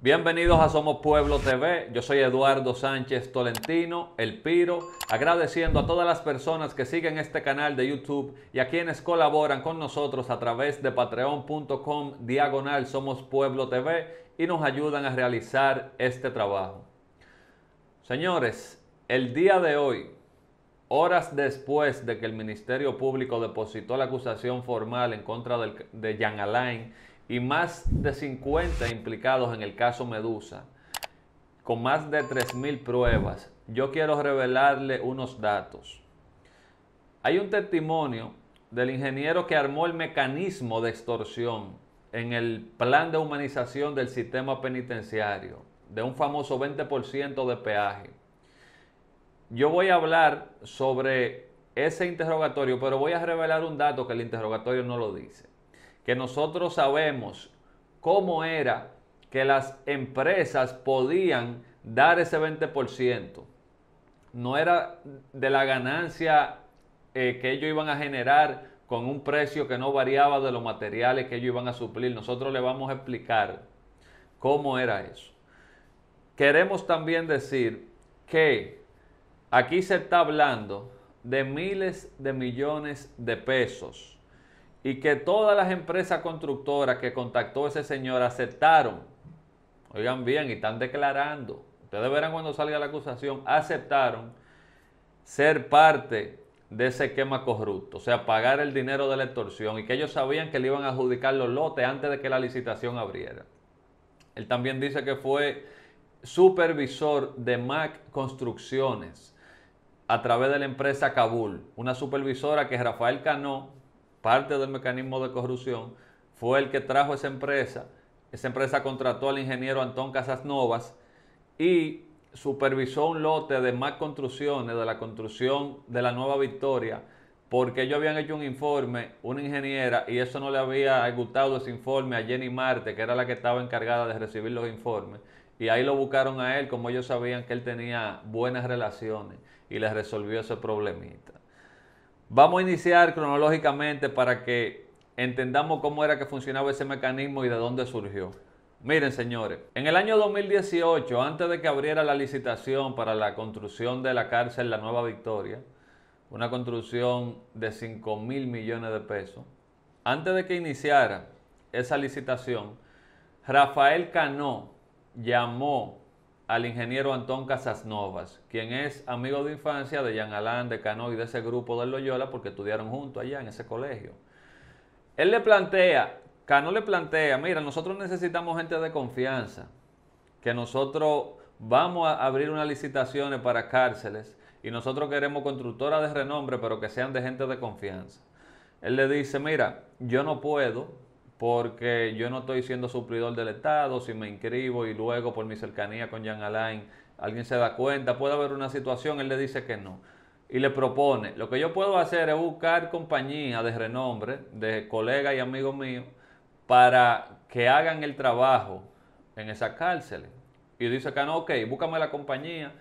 Bienvenidos a Somos Pueblo TV, yo soy Eduardo Sánchez Tolentino, El Piro, agradeciendo a todas las personas que siguen este canal de YouTube y a quienes colaboran con nosotros a través de patreon.com diagonal Somos Pueblo TV y nos ayudan a realizar este trabajo. Señores, el día de hoy, horas después de que el Ministerio Público depositó la acusación formal en contra de Jan Alain y más de 50 implicados en el caso Medusa, con más de 3.000 pruebas, yo quiero revelarle unos datos. Hay un testimonio del ingeniero que armó el mecanismo de extorsión en el plan de humanización del sistema penitenciario, de un famoso 20% de peaje. Yo voy a hablar sobre ese interrogatorio, pero voy a revelar un dato que el interrogatorio no lo dice que nosotros sabemos cómo era que las empresas podían dar ese 20%. No era de la ganancia eh, que ellos iban a generar con un precio que no variaba de los materiales que ellos iban a suplir. Nosotros le vamos a explicar cómo era eso. Queremos también decir que aquí se está hablando de miles de millones de pesos y que todas las empresas constructoras que contactó ese señor aceptaron. Oigan bien, y están declarando. Ustedes verán cuando salga la acusación, aceptaron ser parte de ese esquema corrupto, o sea, pagar el dinero de la extorsión y que ellos sabían que le iban a adjudicar los lotes antes de que la licitación abriera. Él también dice que fue supervisor de Mac Construcciones a través de la empresa Kabul, una supervisora que Rafael Cano parte del mecanismo de corrupción, fue el que trajo esa empresa. Esa empresa contrató al ingeniero Antón Novas y supervisó un lote de más construcciones, de la construcción de la Nueva Victoria, porque ellos habían hecho un informe, una ingeniera, y eso no le había gustado ese informe a Jenny Marte, que era la que estaba encargada de recibir los informes. Y ahí lo buscaron a él, como ellos sabían que él tenía buenas relaciones, y les resolvió ese problemita. Vamos a iniciar cronológicamente para que entendamos cómo era que funcionaba ese mecanismo y de dónde surgió. Miren, señores, en el año 2018, antes de que abriera la licitación para la construcción de la cárcel La Nueva Victoria, una construcción de 5 mil millones de pesos, antes de que iniciara esa licitación, Rafael Cano llamó al ingeniero Antón Casasnovas, quien es amigo de infancia de Jean Alain, de Cano y de ese grupo de Loyola, porque estudiaron juntos allá en ese colegio. Él le plantea, Cano le plantea, mira, nosotros necesitamos gente de confianza, que nosotros vamos a abrir unas licitaciones para cárceles y nosotros queremos constructoras de renombre, pero que sean de gente de confianza. Él le dice, mira, yo no puedo porque yo no estoy siendo suplidor del Estado, si me inscribo y luego por mi cercanía con Jean Alain alguien se da cuenta, puede haber una situación, él le dice que no y le propone, lo que yo puedo hacer es buscar compañía de renombre, de colegas y amigos míos, para que hagan el trabajo en esa cárcel. Y dice acá, no, ok, búscame la compañía,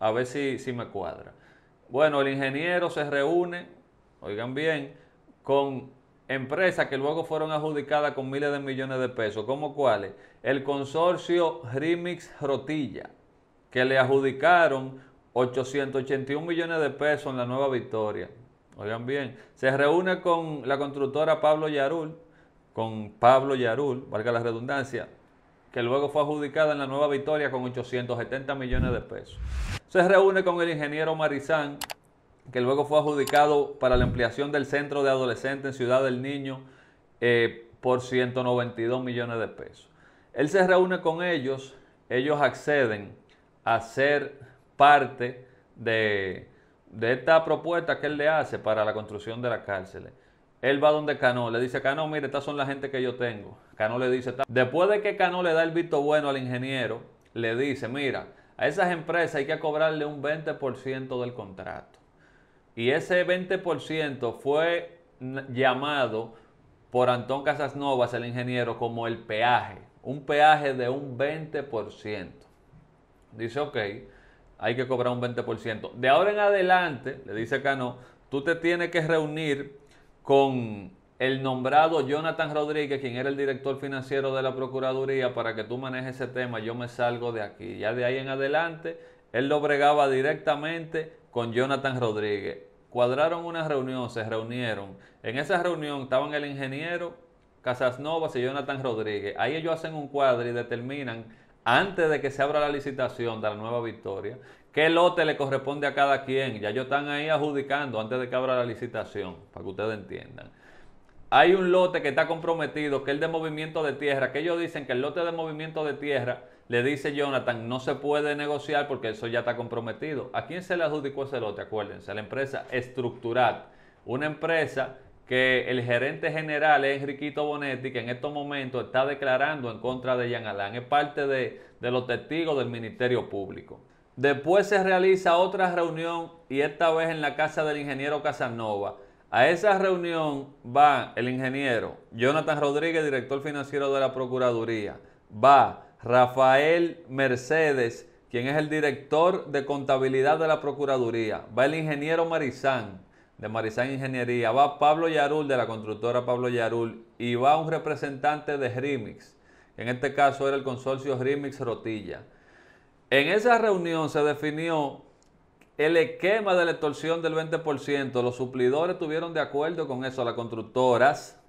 a ver si, si me cuadra. Bueno, el ingeniero se reúne, oigan bien, con empresas que luego fueron adjudicadas con miles de millones de pesos, como cuáles? El consorcio Remix Rotilla, que le adjudicaron 881 millones de pesos en la Nueva Victoria. Oigan bien, se reúne con la constructora Pablo Yarul, con Pablo Yarul, valga la redundancia, que luego fue adjudicada en la Nueva Victoria con 870 millones de pesos. Se reúne con el ingeniero Marizán, que luego fue adjudicado para la ampliación del centro de adolescentes en Ciudad del Niño eh, por 192 millones de pesos. Él se reúne con ellos, ellos acceden a ser parte de, esta propuesta que él le hace para la construcción de la cárcel. Él va donde Cano, le dice, Cano, mire, estas son la gente que yo tengo. Cano le dice, después de que Cano le da el visto bueno al ingeniero, le dice, mira, a esas empresas hay que cobrarle un 20% del contrato. Y ese 20% fue llamado por Antón Casasnovas, el ingeniero, como el peaje. Un peaje de un 20%. Dice, ok, hay que cobrar un 20%. De ahora en adelante, le dice Cano, tú te tienes que reunir con el nombrado Jonathan Rodríguez, quien era el director financiero de la Procuraduría, para que tú manejes ese tema, yo me salgo de aquí. Ya de ahí en adelante, él lo bregaba directamente con Jonathan Rodríguez. Cuadraron una reunión, se reunieron. En esa reunión estaban el ingeniero Casasnovas y Jonathan Rodríguez. Ahí ellos hacen un cuadro y determinan, antes de que se abra la licitación de la nueva victoria, qué lote le corresponde a cada quien. Ya ellos están ahí adjudicando antes de que abra la licitación, para que ustedes entiendan. Hay un lote que está comprometido, que es de movimiento de tierra, que ellos dicen que el lote de movimiento de tierra, le dice Jonathan, no se puede negociar porque eso ya está comprometido. ¿A quién se le adjudicó ese lote? Acuérdense, a la empresa Estructurat, una empresa que el gerente general es Enriquito Bonetti, que en estos momentos está declarando en contra de Jean Alain. Es parte de los testigos del Ministerio Público. Después se realiza otra reunión y esta vez en la casa del ingeniero Casanova a esa reunión va el ingeniero Jonathan Rodríguez, director financiero de la Procuraduría. Va Rafael Mercedes, quien es el director de contabilidad de la Procuraduría. Va el ingeniero Marizán, de Marizán Ingeniería. Va Pablo Yarul, de la constructora Pablo Yarul. Y va un representante de RIMIX. en este caso era el consorcio RIMIX Rotilla. En esa reunión se definió el esquema de la extorsión del 20%, los suplidores tuvieron de acuerdo con eso, las constructoras.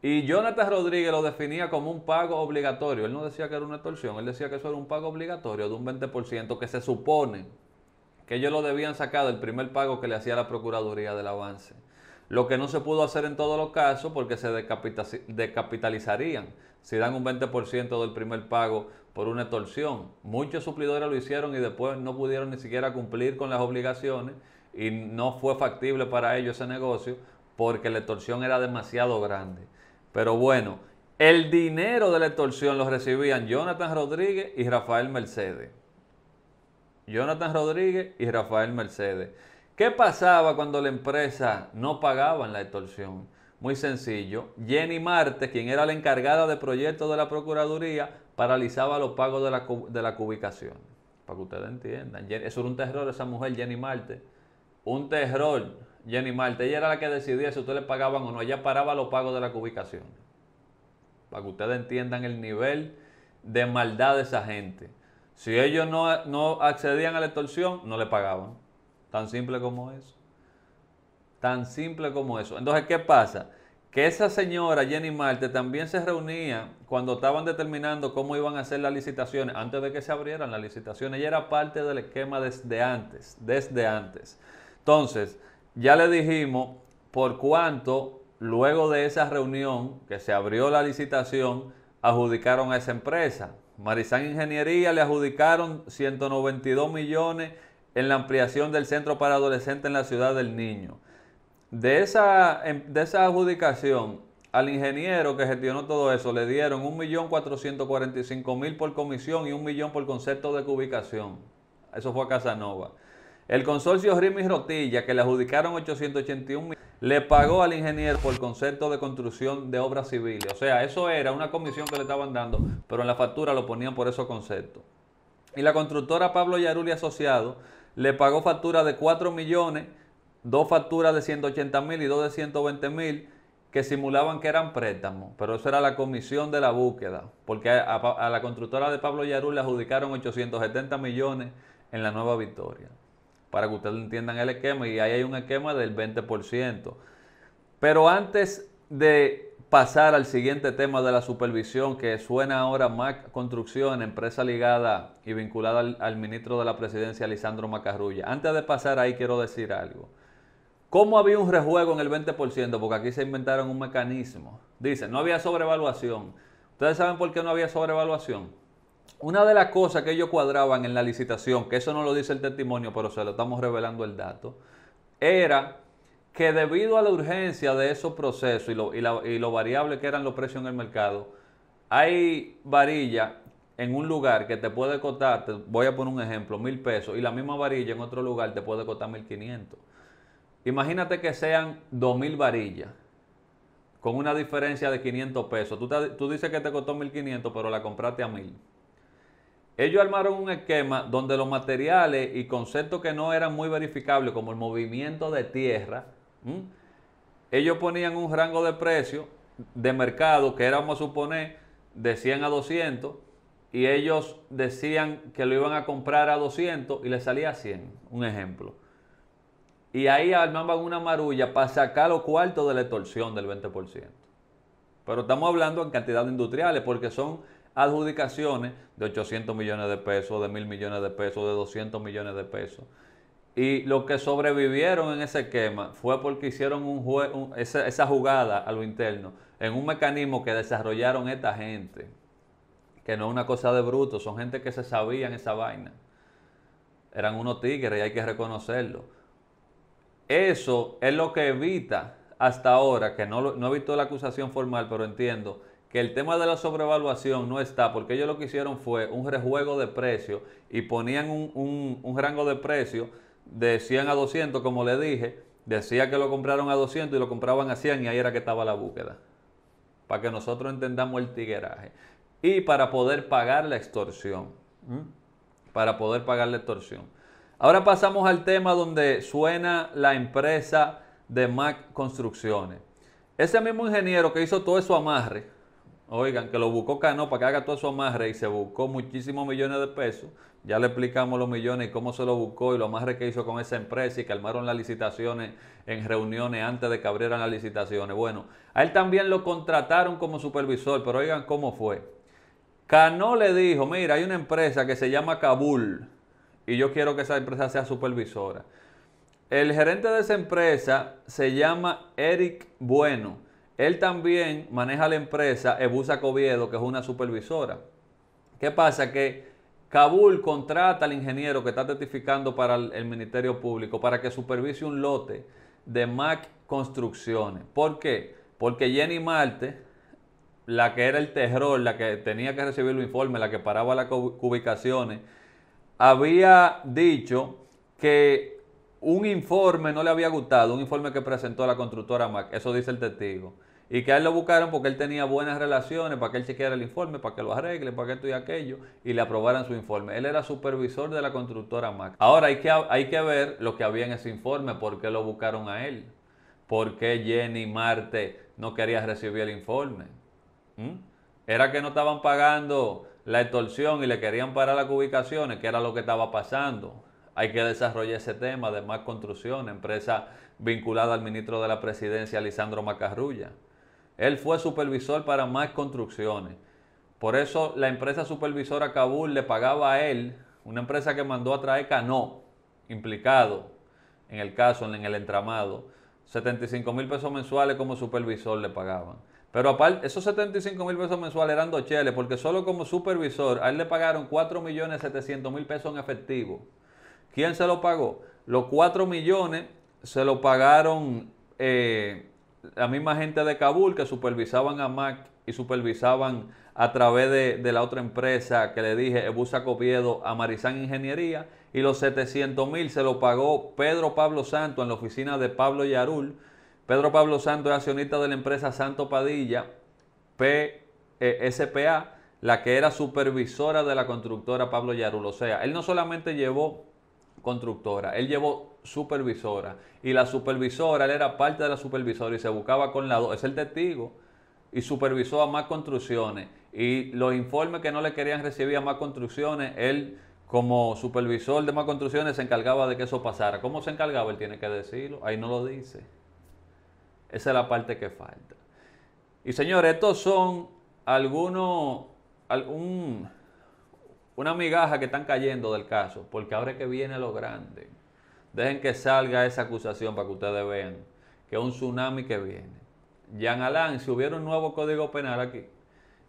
Y Jonathan Rodríguez lo definía como un pago obligatorio. Él no decía que era una extorsión, él decía que eso era un pago obligatorio de un 20% que se supone que ellos lo debían sacar del primer pago que le hacía la Procuraduría del Avance. Lo que no se pudo hacer en todos los casos porque se decapitalizarían si dan un 20% del primer pago por una extorsión. Muchos suplidores lo hicieron y después no pudieron ni siquiera cumplir con las obligaciones y no fue factible para ellos ese negocio porque la extorsión era demasiado grande. Pero bueno, el dinero de la extorsión lo recibían Jonathan Rodríguez y Rafael Mercedes. Jonathan Rodríguez y Rafael Mercedes. ¿Qué pasaba cuando la empresa no en la extorsión? Muy sencillo. Jenny Marte, quien era la encargada de proyectos de la Procuraduría, paralizaba los pagos de la, de cubicación. Para que ustedes entiendan. Eso era un terror esa mujer, Jenny Marte. Un terror, Jenny Marte. Ella era la que decidía si ustedes le pagaban o no. Ella paraba los pagos de la cubicación. Para que ustedes entiendan el nivel de maldad de esa gente. Si ellos no, no accedían a la extorsión, no le pagaban. Tan simple como eso. Tan simple como eso. Entonces, ¿qué pasa? Que esa señora Jenny Marte también se reunía cuando estaban determinando cómo iban a hacer las licitaciones, antes de que se abrieran las licitaciones. Ella era parte del esquema desde antes, desde antes. Entonces, ya le dijimos por cuánto luego de esa reunión que se abrió la licitación, adjudicaron a esa empresa. Marisán Ingeniería le adjudicaron 192 millones en la ampliación del centro para adolescentes en la ciudad del niño. De esa, em, de esa adjudicación, al ingeniero que gestionó todo eso le dieron 1.445.000 por comisión y un millón por concepto de ubicación. Eso fue a Casanova. El consorcio Rimi Rotilla, que le adjudicaron 881.000, le pagó al ingeniero por concepto de construcción de obras civiles. O sea, eso era una comisión que le estaban dando, pero en la factura lo ponían por esos conceptos. Y la constructora Pablo Yaruli Asociado le pagó factura de 4 millones dos facturas de 180 mil y dos de 120 mil que simulaban que eran préstamos, pero eso era la comisión de la búsqueda, porque a, la constructora de Pablo Yarú le adjudicaron 870 millones en la nueva victoria, para que ustedes entiendan el esquema, y ahí hay un esquema del 20%. Pero antes de pasar al siguiente tema de la supervisión, que suena ahora MAC Construcción, empresa ligada y vinculada al, al ministro de la Presidencia, Lisandro Macarrulla, antes de pasar ahí quiero decir algo. ¿Cómo había un rejuego en el 20%? Porque aquí se inventaron un mecanismo. Dice, no había sobrevaluación. ¿Ustedes saben por qué no había sobrevaluación? Una de las cosas que ellos cuadraban en la licitación, que eso no lo dice el testimonio, pero se lo estamos revelando el dato, era que debido a la urgencia de esos procesos y lo, variable que eran los precios en el mercado, hay varilla en un lugar que te puede costar, voy a poner un ejemplo, mil pesos, y la misma varilla en otro lugar te puede costar mil quinientos. Imagínate que sean 2.000 varillas con una diferencia de 500 pesos. Tú, dices que te costó 1.500, pero la compraste a 1.000. Ellos armaron un esquema donde los materiales y conceptos que no eran muy verificables, como el movimiento de tierra, ellos ponían un rango de precio de mercado que éramos a suponer, de 100 a 200, y ellos decían que lo iban a comprar a 200 y le salía a 100, un ejemplo. Y ahí armaban una marulla para sacar los cuartos de la extorsión del 20%. Pero estamos hablando en cantidades industriales porque son adjudicaciones de 800 millones de pesos, de 1.000 millones de pesos, de 200 millones de pesos. Y los que sobrevivieron en ese esquema fue porque hicieron un esa, jugada a lo interno, en un mecanismo que desarrollaron esta gente, que no es una cosa de bruto, son gente que se sabían esa vaina. Eran unos tigres y hay que reconocerlo. Eso es lo que evita hasta ahora, que no, no visto la acusación formal, pero entiendo que el tema de la sobrevaluación no está, porque ellos lo que hicieron fue un rejuego de precios y ponían un, rango de precio de 100 a 200, como le dije, decía que lo compraron a 200 y lo compraban a 100 y ahí era que estaba la búsqueda, para que nosotros entendamos el tigueraje y para poder pagar la extorsión, para poder pagar la extorsión. Ahora pasamos al tema donde suena la empresa de Mac Construcciones. Ese mismo ingeniero que hizo todo eso amarre, oigan, que lo buscó Cano para que haga todo eso amarre y se buscó muchísimos millones de pesos. Ya le explicamos los millones y cómo se lo buscó y lo amarre que hizo con esa empresa y calmaron las licitaciones en reuniones antes de que abrieran las licitaciones. Bueno, a él también lo contrataron como supervisor, pero oigan cómo fue. Cano le dijo, mira, hay una empresa que se llama Kabul, y yo quiero que esa empresa sea supervisora. El gerente de esa empresa se llama Eric Bueno. Él también maneja la empresa Ebusa Coviedo, que es una supervisora. ¿Qué pasa? Que Kabul contrata al ingeniero que está testificando para el, Ministerio Público para que supervise un lote de Mac Construcciones. ¿Por qué? Porque Jenny Marte, la que era el terror, la que tenía que recibir el informe, la que paraba las ubicaciones, había dicho que un informe no le había gustado, un informe que presentó la constructora Mac, eso dice el testigo, y que a él lo buscaron porque él tenía buenas relaciones, para que él chequeara el informe, para que lo arregle, para que esto y aquello, y le aprobaran su informe. Él era supervisor de la constructora Mac. Ahora hay que, hay que ver lo que había en ese informe, por qué lo buscaron a él, por qué Jenny Marte no quería recibir el informe. Era que no estaban pagando la extorsión y le querían parar las ubicaciones, que era lo que estaba pasando. Hay que desarrollar ese tema de más construcción, empresa vinculada al ministro de la presidencia, Lisandro Macarrulla. Él fue supervisor para más construcciones. Por eso la empresa supervisora Kabul le pagaba a él, una empresa que mandó a Traeca, no, implicado en el caso, en el entramado, 75 mil pesos mensuales como supervisor le pagaban. Pero aparte, esos 75 mil pesos mensuales eran dos cheles, porque solo como supervisor a él le pagaron 4 millones 700 mil pesos en efectivo. ¿Quién se lo pagó? Los 4 millones se lo pagaron eh, la misma gente de Kabul que supervisaban a Mac y supervisaban a través de, la otra empresa que le dije, Ebusa a Marizán Ingeniería. Y los 700 mil se lo pagó Pedro Pablo Santo en la oficina de Pablo Yarul Pedro Pablo Santos es accionista de la empresa Santo Padilla, PSPA, e la que era supervisora de la constructora Pablo Yarul. O sea, él no solamente llevó constructora, él llevó supervisora. Y la supervisora, él era parte de la supervisora y se buscaba con la Es el testigo. Y supervisó a más construcciones. Y los informes que no le querían recibir a más construcciones, él como supervisor de más construcciones se encargaba de que eso pasara. ¿Cómo se encargaba? Él tiene que decirlo. Ahí no lo dice. Esa es la parte que falta. Y señores, estos son algunos, algún, una migaja que están cayendo del caso, porque ahora que viene lo grande. Dejen que salga esa acusación para que ustedes vean que es un tsunami que viene. Jean Alain, si hubiera un nuevo código penal aquí,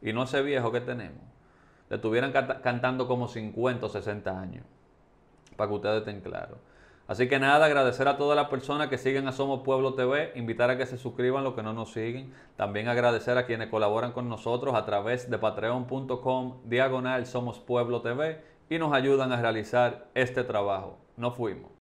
y no ese viejo que tenemos, le estuvieran cantando como 50 o 60 años, para que ustedes estén claros. Así que nada, agradecer a todas las personas que siguen a Somos Pueblo TV, invitar a que se suscriban los que no nos siguen, también agradecer a quienes colaboran con nosotros a través de patreon.com diagonal Somos Pueblo TV y nos ayudan a realizar este trabajo. Nos fuimos.